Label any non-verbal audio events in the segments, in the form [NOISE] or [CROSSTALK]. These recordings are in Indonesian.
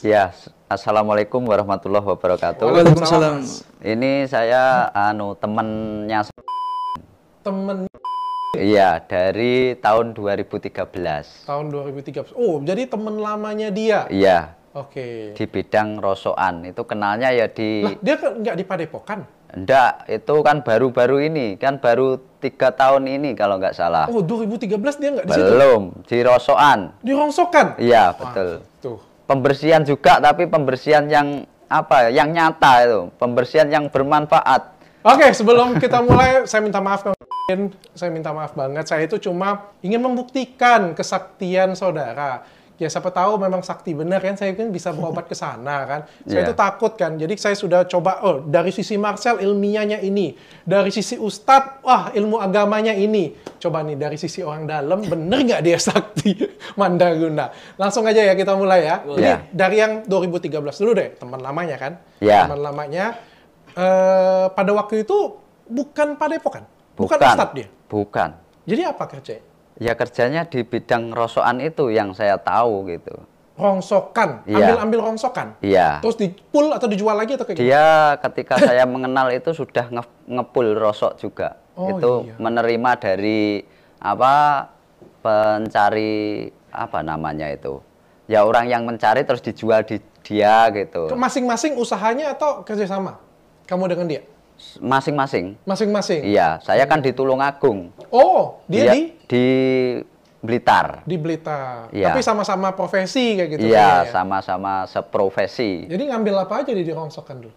Ya, assalamualaikum warahmatullahi wabarakatuh. Waalaikumsalam. Ini saya anu temennya temen Iya, dari tahun 2013. Tahun 2013. Oh, jadi temen lamanya dia. Iya. Oke. Okay. Di bidang rosokan. Itu kenalnya ya di lah, dia nggak di Padepokan? Enggak, itu kan baru-baru ini, kan baru tiga tahun ini kalau nggak salah. Oh, 2013 dia nggak di Belum, di Rosokan. Di Rosokan? Iya, betul. Wah pembersihan juga tapi pembersihan yang apa ya, yang nyata itu pembersihan yang bermanfaat oke okay, sebelum kita mulai [LAUGHS] saya minta maaf saya minta maaf banget saya itu cuma ingin membuktikan kesaktian saudara ya siapa tahu memang sakti benar kan saya kan bisa berobat ke sana kan. Saya yeah. itu takut kan. Jadi saya sudah coba oh dari sisi Marcel ilmiahnya ini, dari sisi Ustadz wah ilmu agamanya ini. Coba nih dari sisi orang dalam bener nggak dia sakti [LAUGHS] Mandaruna. Langsung aja ya kita mulai ya. Jadi yeah. dari yang 2013 dulu deh teman lamanya kan. Yeah. Teman lamanya uh, pada waktu itu bukan Padepokan. Bukan, bukan Ustadz dia. Bukan. Jadi apa kerjanya? ya kerjanya di bidang rosokan itu yang saya tahu gitu rongsokan, iya. ambil-ambil ya. rongsokan. Iya. Terus dipul atau dijual lagi atau kayak Dia gitu? ketika saya [LAUGHS] mengenal itu sudah nge ngepul rosok juga. Oh, itu iya. menerima dari apa pencari apa namanya itu. Ya orang yang mencari terus dijual di dia gitu. Masing-masing usahanya atau kerjasama kamu dengan dia? masing-masing. Masing-masing. Iya, saya kan di Tulungagung. Oh, dia, dia di di Blitar. Di Blitar. Ya. Tapi sama-sama profesi kayak gitu. Iya, ya? sama-sama seprofesi. Jadi ngambil apa aja di rongsokan dulu?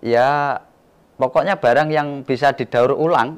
Ya, pokoknya barang yang bisa didaur ulang.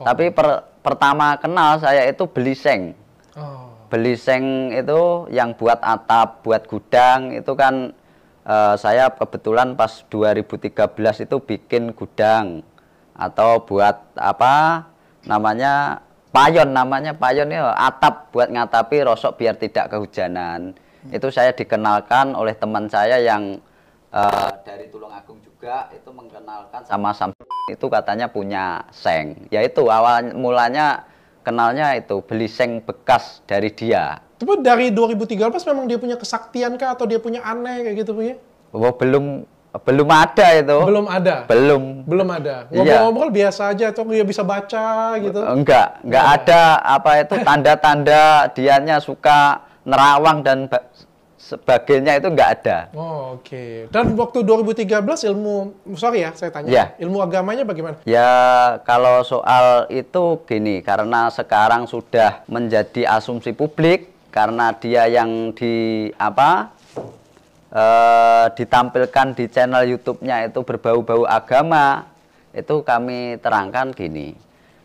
Oh. Tapi per, pertama kenal saya itu beli seng. Oh. Beli seng itu yang buat atap, buat gudang itu kan Eh, saya kebetulan pas 2013 itu bikin gudang atau buat apa namanya payon namanya payon itu atap buat ngatapi rosok biar tidak kehujanan hmm. itu saya dikenalkan oleh teman saya yang uh, dari Tulungagung juga itu mengenalkan sama Samsung itu katanya punya seng yaitu awal mulanya kenalnya itu beli seng bekas dari dia tapi dari 2013 memang dia punya kesaktian kah atau dia punya aneh kayak gitu punya? Oh, belum belum ada itu. Belum ada. Belum. Belum ada. Iya. Ngobrol-ngobrol iya. biasa aja itu dia bisa baca gitu. Enggak, enggak ada apa itu tanda-tanda dianya suka nerawang dan sebagainya itu enggak ada. Oh, oke. Okay. Dan waktu 2013 ilmu sorry ya saya tanya. Ya. Ilmu agamanya bagaimana? Ya, kalau soal itu gini, karena sekarang sudah menjadi asumsi publik karena dia yang di apa e, ditampilkan di channel YouTube-nya itu berbau-bau agama itu kami terangkan gini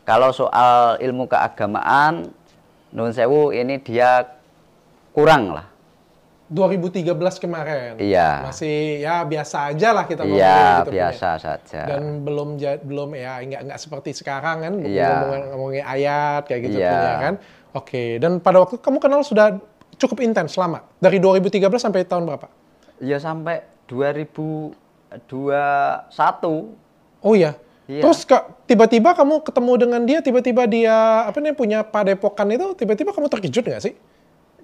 kalau soal ilmu keagamaan Nun Sewu ini dia kurang lah 2013 kemarin. Iya. Masih ya biasa aja lah kita iya, ngomongin iya, gitu. Ya. biasa punya. saja. Dan belum belum ya nggak nggak seperti sekarang kan iya. ngomongin, ngomongin ayat kayak gitu iya. punya kan. Oke, dan pada waktu kamu kenal sudah cukup intens lama. Dari 2013 sampai tahun berapa? Ya sampai 2021. Oh iya. Iya. Terus tiba-tiba kamu ketemu dengan dia, tiba-tiba dia apa nih punya padepokan itu, tiba-tiba kamu terkejut nggak sih?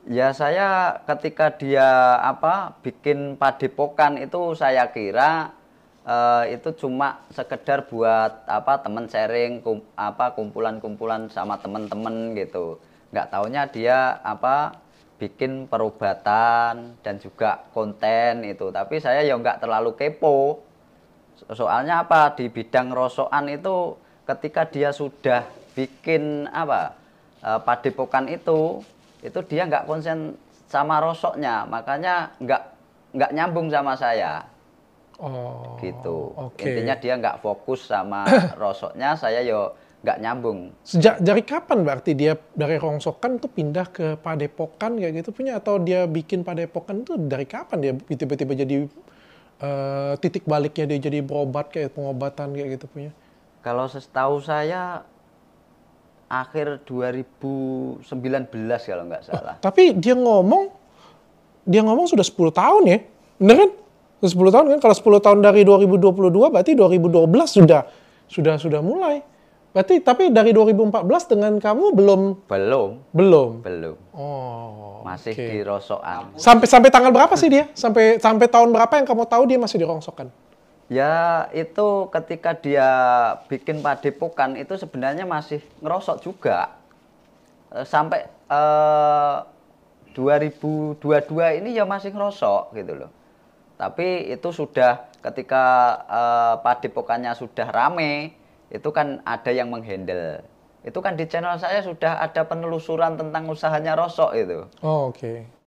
Ya saya ketika dia apa bikin padepokan itu saya kira uh, itu cuma sekedar buat apa teman sharing kum, apa kumpulan-kumpulan sama teman-teman gitu nggak tahunya dia apa bikin perubatan dan juga konten itu tapi saya ya nggak terlalu kepo soalnya apa di bidang rosokan itu ketika dia sudah bikin apa eh, padepokan itu itu dia nggak konsen sama rosoknya makanya nggak nggak nyambung sama saya oh gitu okay. intinya dia nggak fokus sama [COUGHS] rosoknya saya yo ya nggak nyambung. Sejak dari kapan berarti dia dari rongsokan tuh pindah ke padepokan kayak gitu punya atau dia bikin padepokan tuh dari kapan dia tiba-tiba jadi uh, titik baliknya dia jadi berobat kayak pengobatan kayak gitu punya? Kalau setahu saya akhir 2019 kalau nggak oh, salah. Oh, tapi dia ngomong dia ngomong sudah 10 tahun ya. Bener kan? 10 tahun kan kalau 10 tahun dari 2022 berarti 2012 sudah sudah sudah mulai. Berarti tapi dari 2014 dengan kamu belum belum belum belum. Oh. Masih okay. dirosokkan. Sampai sampai tanggal berapa sih dia? Sampai sampai tahun berapa yang kamu tahu dia masih dirongsokan? Ya itu ketika dia bikin padepokan itu sebenarnya masih ngerosok juga. Eh, sampai eh, 2022 ini ya masih ngerosok gitu loh. Tapi itu sudah ketika eh, padepokannya sudah rame, itu kan ada yang menghandle itu kan di channel saya sudah ada penelusuran tentang usahanya rosok itu oh, oke okay.